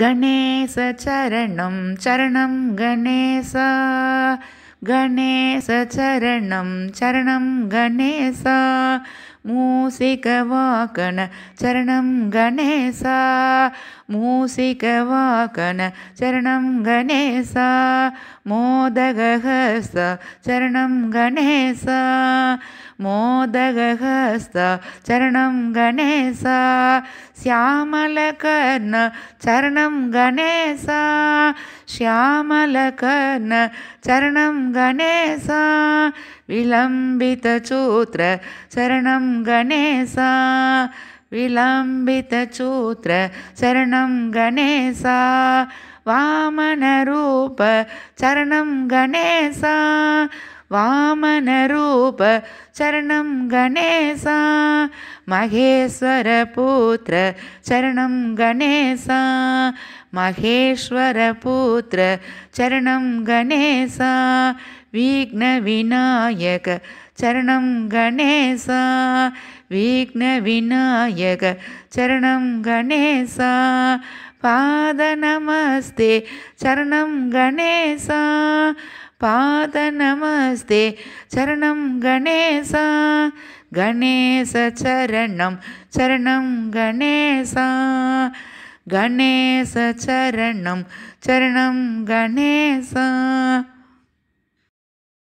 गणेशचरणं चरणं गणेश गणेशचरणं चरणं गणेशा मूषिकवाकन चरणं गणेशा मूषिकवाकन चरणं गणेशा मोदगहस्त चरणं गणेशा मोदगहस्त चरणं गणेशा श्यामलकर्ण चरणं गणेशा श्यामलकर्ण चरणं गणेशा विलम्बितचूत्र शरणं गणेशा विलम्बितचूत्र शरणं गणेशा वामनरूप शरणं गणेशा वामनरूप चरणं गणेशा महेश्वरपुत्र चरणं गणेशा महेश्वरपुत्र चरणं गणेशा विघ्नविनायक चरणं गणेशा विघ्नविनायक चरणं गणेशा पादनमस्ते चरणं गणेशा பாத நமஸ்தே சரணம் கணேசா கணேச சரணம் சரணம் கணேசா கணேச சரணம் சரணம் கணேசா